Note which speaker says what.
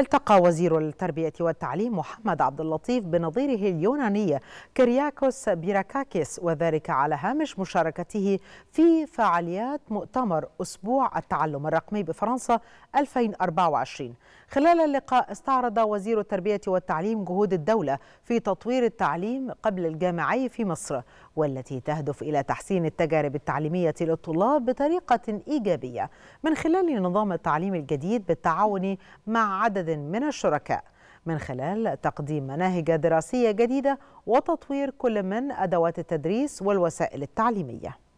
Speaker 1: التقى وزير التربية والتعليم محمد عبد اللطيف بنظيره اليوناني كرياكوس بيراكاكيس وذلك على هامش مشاركته في فعاليات مؤتمر أسبوع التعلم الرقمي بفرنسا 2024 خلال اللقاء استعرض وزير التربية والتعليم جهود الدولة في تطوير التعليم قبل الجامعي في مصر والتي تهدف إلى تحسين التجارب التعليمية للطلاب بطريقة إيجابية من خلال نظام التعليم الجديد بالتعاون مع عدد عدد من الشركاء من خلال تقديم مناهج دراسية جديدة وتطوير كل من أدوات التدريس والوسائل التعليمية